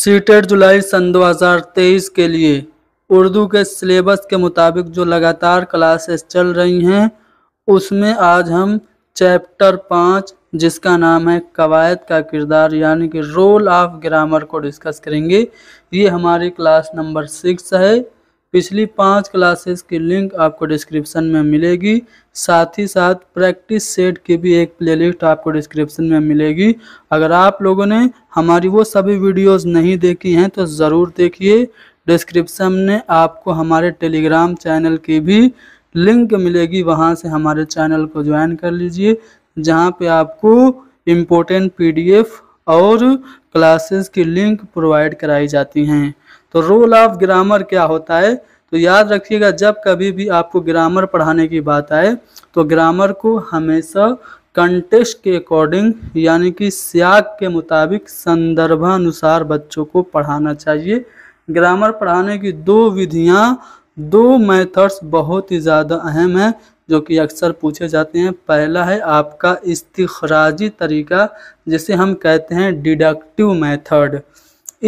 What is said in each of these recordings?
CTET जुलाई सन 2023 के लिए उर्दू के सिलेबस के मुताबिक जो लगातार क्लासेस चल रही हैं उसमें आज हम चैप्टर पाँच जिसका नाम है कवायद का किरदार यानी कि रोल ऑफ ग्रामर को डिस्कस करेंगे ये हमारी क्लास नंबर सिक्स है पिछली पांच क्लासेस की लिंक आपको डिस्क्रिप्शन में मिलेगी साथ ही साथ प्रैक्टिस सेट की भी एक प्लेलिस्ट आपको डिस्क्रिप्शन में मिलेगी अगर आप लोगों ने हमारी वो सभी वीडियोस नहीं देखी हैं तो ज़रूर देखिए डिस्क्रिप्शन में आपको हमारे टेलीग्राम चैनल की भी लिंक मिलेगी वहाँ से हमारे चैनल को ज्वाइन कर लीजिए जहाँ पर आपको इम्पोर्टेंट पी और क्लासेस की लिंक प्रोवाइड कराई जाती हैं तो रूल ऑफ ग्रामर क्या होता है तो याद रखिएगा जब कभी भी आपको ग्रामर पढ़ाने की बात आए तो ग्रामर को हमेशा कंटेस्ट के अकॉर्डिंग यानी कि स्याग के मुताबिक संदर्भानुसार बच्चों को पढ़ाना चाहिए ग्रामर पढ़ाने की दो विधियाँ दो मेथड्स बहुत ही ज़्यादा अहम हैं जो कि अक्सर पूछे जाते हैं पहला है आपका इस्तराजी तरीका जिसे हम कहते हैं डिडक्टिव मेथड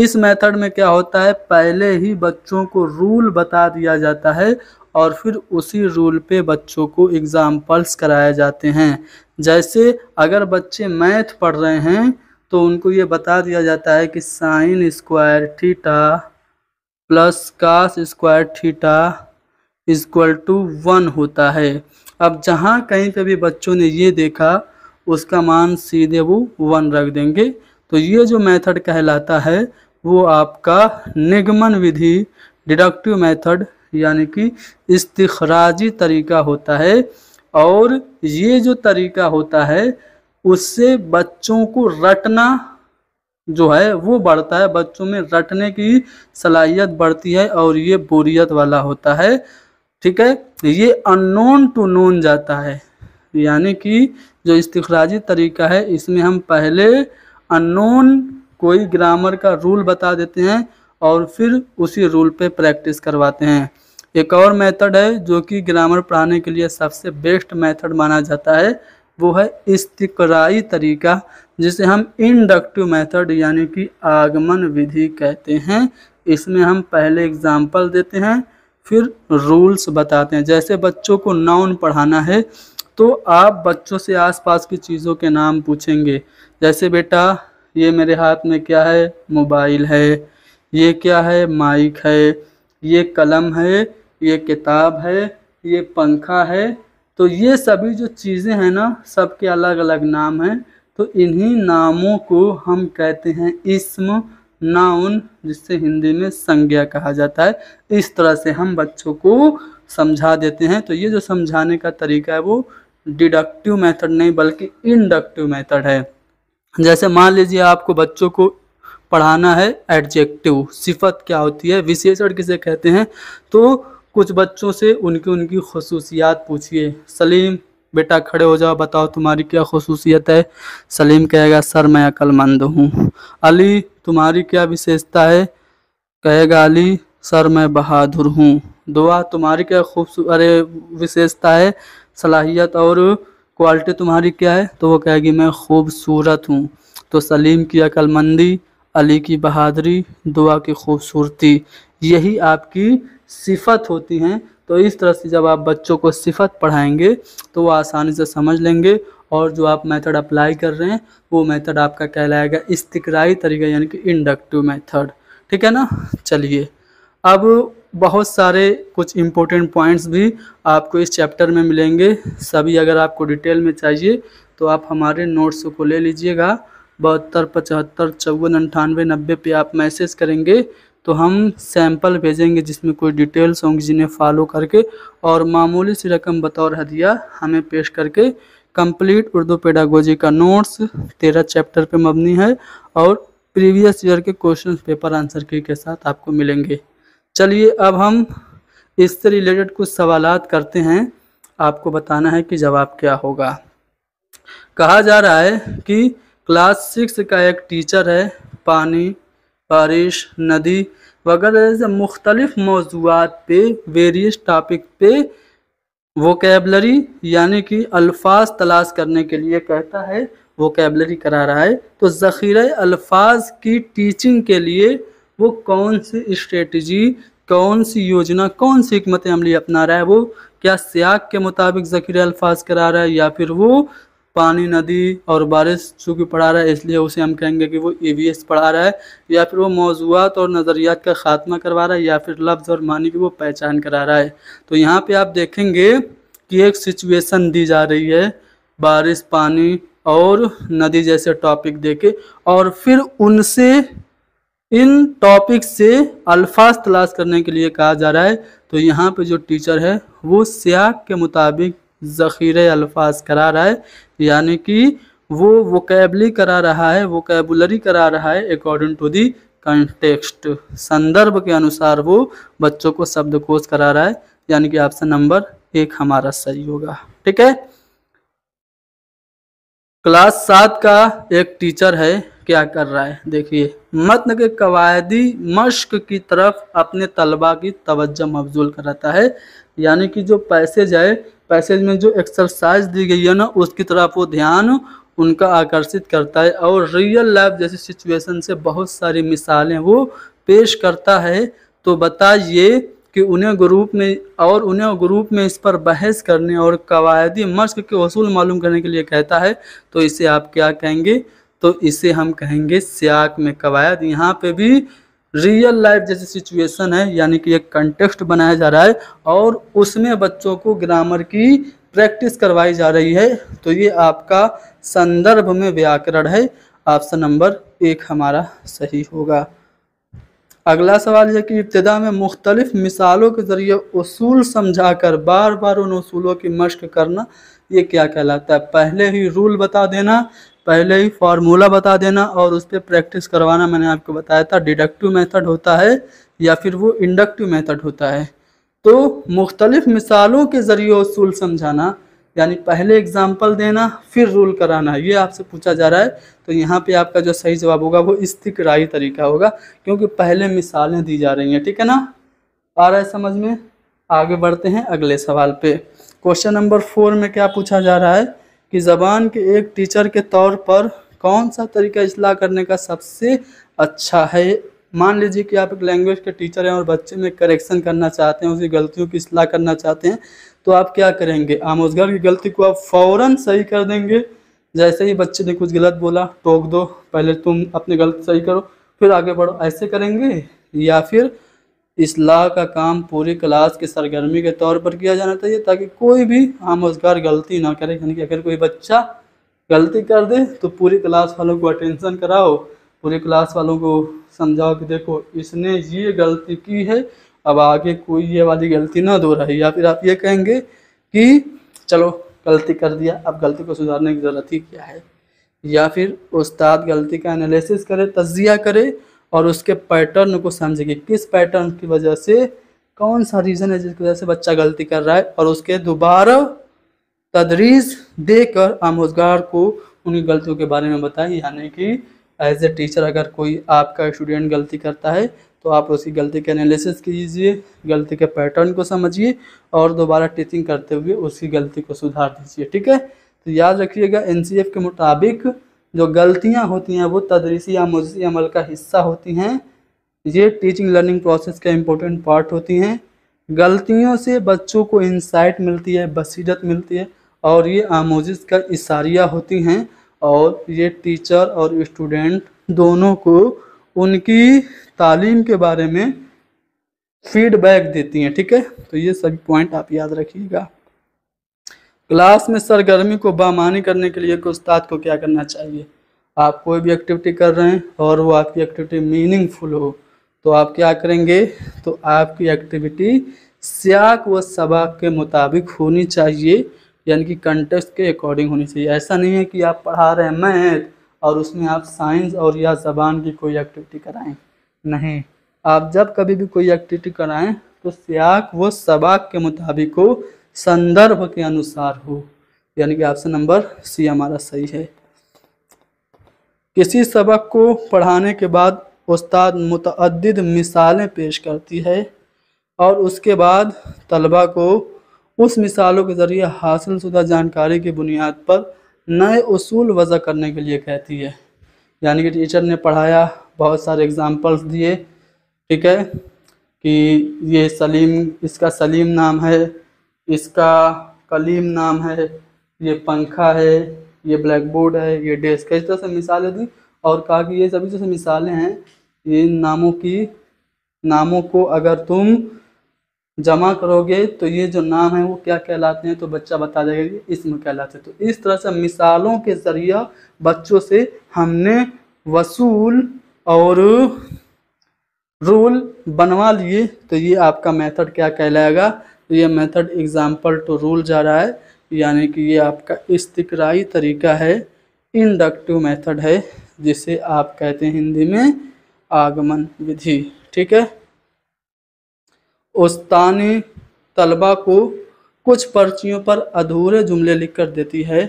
इस मेथड में क्या होता है पहले ही बच्चों को रूल बता दिया जाता है और फिर उसी रूल पे बच्चों को एग्ज़ाम्पल्स कराए जाते हैं जैसे अगर बच्चे मैथ पढ़ रहे हैं तो उनको ये बता दिया जाता है कि sine square theta plus cos square theta equal to one होता है अब जहाँ कहीं पे भी बच्चों ने ये देखा उसका मान सीधे वो वन रख देंगे तो ये जो मेथड कहलाता है वो आपका निगमन विधि डिडक्टिव मेथड यानी कि इस्तराजी तरीका होता है और ये जो तरीका होता है उससे बच्चों को रटना जो है वो बढ़ता है बच्चों में रटने की सलाहियत बढ़ती है और ये बोरियत वाला होता है ठीक है ये अननोन टू नोन जाता है यानी कि जो इस्तराजी तरीका है इसमें हम पहले अननोन कोई ग्रामर का रूल बता देते हैं और फिर उसी रूल पे प्रैक्टिस करवाते हैं एक और मेथड है जो कि ग्रामर पढ़ाने के लिए सबसे बेस्ट मेथड माना जाता है वो है इस्तिकराई तरीका जिसे हम इंडक्टिव मेथड यानी कि आगमन विधि कहते हैं इसमें हम पहले एग्जाम्पल देते हैं फिर रूल्स बताते हैं जैसे बच्चों को नाउन पढ़ाना है तो आप बच्चों से आसपास की चीज़ों के नाम पूछेंगे जैसे बेटा ये मेरे हाथ में क्या है मोबाइल है ये क्या है माइक है ये कलम है ये किताब है ये पंखा है तो ये सभी जो चीज़ें हैं ना सबके अलग अलग नाम हैं तो इन्हीं नामों को हम कहते हैं इसम नाउन जिससे हिंदी में संज्ञा कहा जाता है इस तरह से हम बच्चों को समझा देते हैं तो ये जो समझाने का तरीका है वो डिडक्टिव मेथड नहीं बल्कि इंडक्टिव मेथड है जैसे मान लीजिए आपको बच्चों को पढ़ाना है एडजेक्टिव सिफत क्या होती है विशेषण किसे कहते हैं तो कुछ बच्चों से उनकी उनकी खसूसियात पूछिए सलीम बेटा खड़े हो जाओ बताओ तुम्हारी क्या खसूसियत है सलीम कहेगा सर मैं अक्लमंद हूँ अली तुम्हारी क्या विशेषता है कहेगा अली सर मैं बहादुर हूँ दुआ तुम्हारी क्या खूबसूरत अरे विशेषता है सलाहियत और क्वालिटी तुम्हारी क्या है तो वो कहेगी मैं खूबसूरत हूँ तो सलीम की अक्लमंदी अली की बहादरी दुआ की खूबसूरती यही आपकी सिफत होती हैं तो इस तरह से जब आप बच्चों को सिफत पढ़ाएंगे तो वो आसानी से समझ लेंगे और जो आप मेथड अप्लाई कर रहे हैं वो मेथड आपका कहलाएगा इस्तकराई तरीका यानी कि इंडक्टिव मेथड ठीक है ना चलिए अब बहुत सारे कुछ इम्पोर्टेंट पॉइंट्स भी आपको इस चैप्टर में मिलेंगे सभी अगर आपको डिटेल में चाहिए तो आप हमारे नोट्स को ले लीजिएगा बहत्तर पचहत्तर चौवन अंठानवे नब्बे पे आप मैसेज करेंगे तो हम सैंपल भेजेंगे जिसमें कोई डिटेल्स होंगी जिन्हें फॉलो करके और मामूली सी रकम बतौर हदिया हमें पेश करके कंप्लीट उर्दू पेडागोजी का नोट्स तेरह चैप्टर पे मबनी है और प्रीवियस ईयर के क्वेश्चन पेपर आंसर की के साथ आपको मिलेंगे चलिए अब हम इससे रिलेटेड कुछ सवाल करते हैं आपको बताना है कि जवाब क्या होगा कहा जा रहा है कि क्लास सिक्स का एक टीचर है पानी बारिश नदी वगैरह जैसे मुख्तलिफ मौजूद पे वेरियस टॉपिक पे वोकेबलरी यानी कि अल्फाज तलाश करने के लिए कहता है वोकेबलरी करा रहा है तो जख़ीरा अल्फाज की टीचिंग के लिए वो कौन सी स्ट्रेटजी कौन सी योजना कौन सी हमत अमली अपना रहा है वो क्या सियाक के मुताबिक ज़खीरा अल्फाज करा रहा है या फिर वो पानी नदी और बारिश चूँकि पढ़ा रहा है इसलिए उसे हम कहेंगे कि वो ई वी एस पढ़ा रहा है या फिर वो मौजूद और नज़रियात का ख़ात्मा करवा रहा है या फिर लफ्ज़ और मानी की वो पहचान करा रहा है तो यहाँ पे आप देखेंगे कि एक सिचुएशन दी जा रही है बारिश पानी और नदी जैसे टॉपिक दे के और फिर उनसे इन टॉपिक से अल्फाज तलाश करने के लिए कहा जा रहा है तो यहाँ पे जो टीचर है वो सियाक के मुताबिक ज़ख़ीरे अल्फाज करा रहा है यानी कि वो वोकेबली करा रहा है वोकेबुलरी करा रहा है अकॉर्डिंग टू दी कंटेक्स्ट संदर्भ के अनुसार वो बच्चों को शब्दकोश करा रहा है यानी कि ऑप्शन नंबर एक हमारा सही होगा ठीक है क्लास सात का एक टीचर है क्या कर रहा है देखिए मतन के कवायदी मश्क की तरफ अपने तलबा की तवज्जो मफजूल कराता है यानी कि जो पैसेज है पैसेज में जो एक्सरसाइज दी गई है ना उसकी तरफ वो ध्यान उनका आकर्षित करता है और रियल लाइफ जैसी सिचुएशन से बहुत सारी मिसालें वो पेश करता है तो बताइए कि उन्हें ग्रुप में और उन्हें ग्रुप में इस पर बहस करने और कवायदी मश्क के असूल मालूम करने के लिए कहता है तो इसे आप क्या कहेंगे तो इसे हम कहेंगे सियाक में कवायद यहाँ पे भी रियल लाइफ जैसी सिचुएशन है यानी कि एक कंटेक्स्ट बनाया जा रहा है और उसमें बच्चों को ग्रामर की प्रैक्टिस करवाई जा रही है तो ये आपका संदर्भ में व्याकरण है ऑप्शन नंबर एक हमारा सही होगा अगला सवाल यह कि इब्तदा में मुख्तलिफ मिसालों के ज़रिए असूल समझा कर बार बार उन उसूलों की मश्क करना ये क्या कहलाता है पहले ही रूल बता देना पहले ही फार्मूला बता देना और उस पर प्रैक्टिस करवाना मैंने आपको बताया था डिडक्टिव मेथड होता है या फिर वो इंडक्टिव मेथड होता है तो मुख्तलिफ़ मिसालों के ज़रिए उसूल समझाना यानी पहले एग्ज़ाम्पल देना फिर रूल कराना ये आपसे पूछा जा रहा है तो यहाँ पे आपका जो सही जवाब होगा वो इस्तिकराई तरीका होगा क्योंकि पहले मिसालें दी जा रही हैं ठीक है ना आ रहा है समझ में आगे बढ़ते हैं अगले सवाल पे क्वेश्चन नंबर फोर में क्या पूछा जा रहा है कि ज़बान के एक टीचर के तौर पर कौन सा तरीका इसलाह करने का सबसे अच्छा है मान लीजिए कि आप एक लैंग्वेज के टीचर हैं और बच्चे में करेक्शन करना चाहते हैं उसकी गलतियों की इसलाह करना चाहते हैं तो आप क्या करेंगे आमोजगार की गलती को आप फ़ौर सही कर देंगे जैसे ही बच्चे ने कुछ गलत बोला टोक दो पहले तुम अपनी गलती सही करो फिर आगे बढ़ो ऐसे करेंगे या फिर इसलाह का काम पूरी क्लास की सरगर्मी के तौर पर किया जाना चाहिए ताकि कोई भी आम रोजगार गलती ना करे यानी कि अगर कोई बच्चा गलती कर दे तो पूरी क्लास वालों को अटेंशन कराओ पूरी क्लास वालों को समझाओ कि देखो इसने ये गलती की है अब आगे कोई ये वाली गलती ना दो रही या फिर आप ये कहेंगे कि चलो गलती कर दिया अब गलती को सुधारने की ज़रूरत ही क्या है या फिर उस्ताद गलती का एनालिसिस करे तजिया करे और उसके पैटर्न को समझेगी किस पैटर्न की वजह से कौन सा रीज़न है जिसकी वजह से बच्चा गलती कर रहा है और उसके दोबारा तदरीस देकर आमोजगार को उनकी गलतियों के बारे में बताएं यानी कि एज ए टीचर अगर कोई आपका स्टूडेंट गलती करता है तो आप उसकी गलती के एनालिसिस कीजिए गलती के पैटर्न को समझिए और दोबारा टीचिंग करते हुए उसकी गलती को सुधार दीजिए ठीक है तो याद रखिएगा एन के मुताबिक जो गलतियाँ होती हैं वो तदरीसी या मजसी अमल का हिस्सा होती हैं ये टीचिंग लर्निंग प्रोसेस का इम्पोर्टेंट पार्ट होती हैं गलतियों से बच्चों को इंसाइट मिलती है बसीरत मिलती है और ये आमोजिश का इशारिया होती हैं और ये टीचर और स्टूडेंट दोनों को उनकी तालीम के बारे में फीडबैक देती हैं ठीक है तो ये सभी पॉइंट आप याद रखिएगा क्लास में सरगर्मी को बामानी करने के लिए उस्ताद को क्या करना चाहिए आप कोई भी एक्टिविटी कर रहे हैं और वो आपकी एक्टिविटी मीनिंगफुल हो तो आप क्या करेंगे तो आपकी एक्टिविटी सियाक व सबाक के मुताबिक होनी चाहिए यानी कि कंटेस्ट के अकॉर्डिंग होनी चाहिए ऐसा नहीं है कि आप पढ़ा रहे हैं मैथ और उसमें आप साइंस और या जबान की कोई एक्टिविटी कराएं नहीं आप जब कभी भी कोई एक्टिविटी कराएं तो सियाक व सबाक के मुताबिक हो संदर्भ के अनुसार हो यानी कि ऑप्शन नंबर सी हमारा सही है किसी सबक को पढ़ाने के बाद उस्ताद मुतद मिसालें पेश करती है और उसके बाद तलबा को उस मिसालों के ज़रिए हासिल शुदा जानकारी की बुनियाद पर नए असूल वज़ा करने के लिए कहती है यानी कि टीचर ने पढ़ाया बहुत सारे एग्ज़ाम्पल्स दिए ठीक है कि ये सलीम इसका सलीम नाम है इसका कलीम नाम है ये पंखा है ये ब्लैक बोर्ड है ये डेस्क है इस तरह से मिसालें दी और कहा कि ये सभी जैसे मिसालें हैं ये नामों की नामों को अगर तुम जमा करोगे तो ये जो नाम है वो क्या कहलाते हैं तो बच्चा बता देगा कि इसमें कहलाते हैं तो इस तरह से मिसालों के ज़रिया बच्चों से हमने वसूल और रूल बनवा लिए तो ये आपका मेथड क्या कहलाएगा तो ये मेथड एग्जाम्पल टू रूल जा रहा है यानी कि ये आपका इस्तकराई तरीका है इंडक्टिव मेथड है जिसे आप कहते हैं हिंदी में आगमन विधि ठीक है उस्तानी तलबा को कुछ पर्चियों पर अधूरे जुमले लिख कर देती है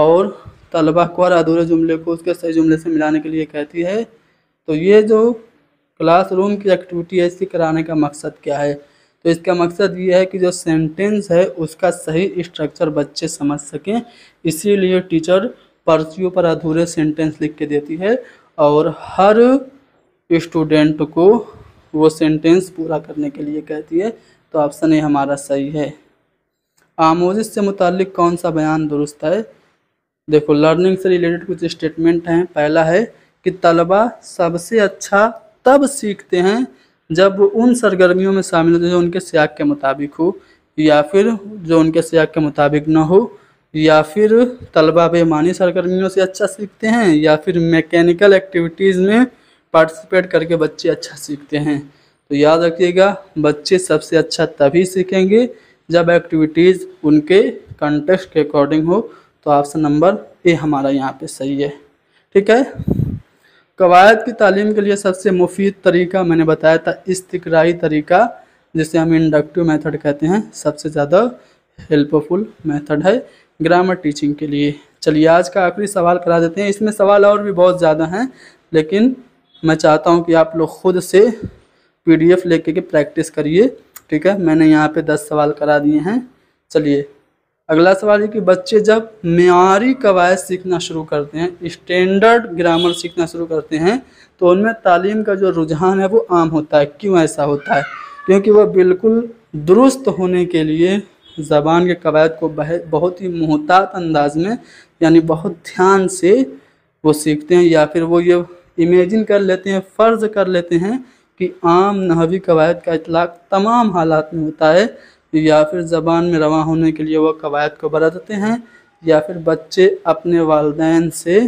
और तलबा को और अधूरे जुमले को उसके सही जुमले से मिलाने के लिए कहती है तो ये जो क्लासरूम की एक्टिविटी है इसकी कराने का मकसद क्या है तो इसका मकसद ये है कि जो सेंटेंस है उसका सही स्ट्रक्चर बच्चे समझ सकें इसीलिए टीचर पर्चियों पर अधूरे सेंटेंस लिख के देती है और हर स्टूडेंट को वो सेंटेंस पूरा करने के लिए कहती है तो ऑप्शन ए हमारा सही है आमोजिश से मुतक कौन सा बयान दुरुस्त है देखो लर्निंग से रिलेटेड कुछ स्टेटमेंट हैं पहला है कि तलबा सबसे अच्छा तब सीखते हैं जब उन सरगर्मियों में शामिल होते जो उनके सियाक के मुताबिक हो या फिर जो उनके सियाक के मुताबिक ना हो या फिर तलबा बेमानी सरगर्मियों से अच्छा सीखते हैं या फिर मैकेनिकल एक्टिविटीज़ में पार्टिसिपेट करके बच्चे अच्छा सीखते हैं तो याद रखिएगा बच्चे सबसे अच्छा तभी सीखेंगे जब एक्टिविटीज़ उनके कंटेक्स्ट के अकॉर्डिंग हो तो ऑप्शन नंबर ए हमारा यहाँ पे सही है ठीक है कवायद की तालीम के लिए सबसे मुफीद तरीका मैंने बताया था इस्तकराई तरीका जिसे हम इंडक्टिव मेथड कहते हैं सबसे ज़्यादा हेल्पफुल मेथड है ग्रामर टीचिंग के लिए चलिए आज का आखिरी सवाल करा देते हैं इसमें सवाल और भी बहुत ज़्यादा हैं लेकिन मैं चाहता हूँ कि आप लोग खुद से पी डी एफ लेके के प्रैक्टिस करिए ठीक है मैंने यहाँ पर दस सवाल करा दिए हैं चलिए अगला सवाल है कि बच्चे जब मीरी कवायद सीखना शुरू करते हैं स्टैंडर्ड ग्रामर सीखना शुरू करते हैं तो उनमें तालीम का जो रुझान है वो आम होता है क्यों ऐसा होता है क्योंकि वह बिल्कुल दुरुस्त होने के लिए ज़बान के कवायद को बहुत ही मोहतात अंदाज में यानी बहुत ध्यान से वो सीखते हैं या फिर वो ये इमेजिन कर लेते हैं फ़र्ज़ कर लेते हैं कि आम नहवी कवायद का इतलाक़ तमाम हालात में होता है या फिर ज़बान में रवा होने के लिए वह कवायद को बरतते हैं या फिर बच्चे अपने वालदेन से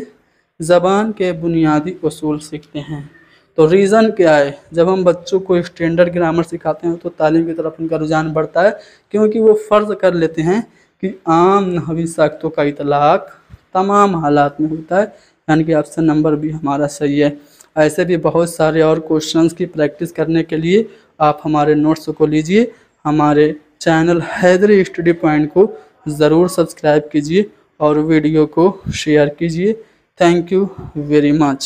ज़बान के बुनियादी असूल सीखते हैं तो रीज़न क्या है जब हम बच्चों को स्टैंडर्ड ग्रामर सिखाते हैं तो तालीम की तरफ उनका रुझान बढ़ता है क्योंकि वो फ़र्ज़ कर लेते हैं कि आम नहवी साख्तों का इतलाक़ तमाम हालात में होता है यानी कि ऑप्शन नंबर भी हमारा सही है ऐसे भी बहुत सारे और क्वेश्चंस की प्रैक्टिस करने के लिए आप हमारे नोट्स को लीजिए हमारे चैनल हैदरी स्टडी पॉइंट को ज़रूर सब्सक्राइब कीजिए और वीडियो को शेयर कीजिए थैंक यू वेरी मच